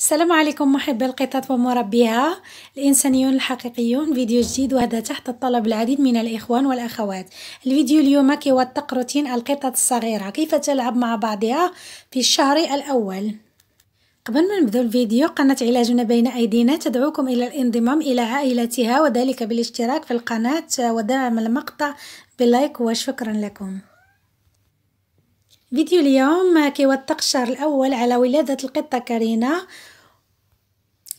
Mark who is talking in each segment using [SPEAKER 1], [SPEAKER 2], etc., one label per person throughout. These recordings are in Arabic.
[SPEAKER 1] السلام عليكم محبي القطط ومربيها الإنسانيون الحقيقيون فيديو جديد وهذا تحت طلب العديد من الإخوان والأخوات الفيديو اليوم كيوثق روتين القطط الصغيرة كيف تلعب مع بعضها في الشهر الأول قبل ما نبدأ الفيديو قناة علاجنا بين أيدينا تدعوكم إلى الانضمام إلى عائلتها وذلك بالاشتراك في القناة ودعم المقطع بلايك وشكرا لكم فيديو اليوم كيوثق الشهر الأول على ولادة القطة كارينا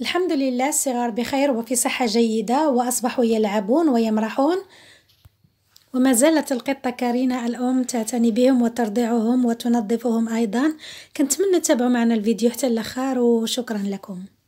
[SPEAKER 1] الحمد لله الصغار بخير وفي صحة جيدة وأصبحوا يلعبون ويمرحون وما زالت القطة كارينا الأم تعتني بهم وترضعهم وتنظفهم أيضا كنتمنى تتابعوا معنا الفيديو حتى الأخر وشكرا لكم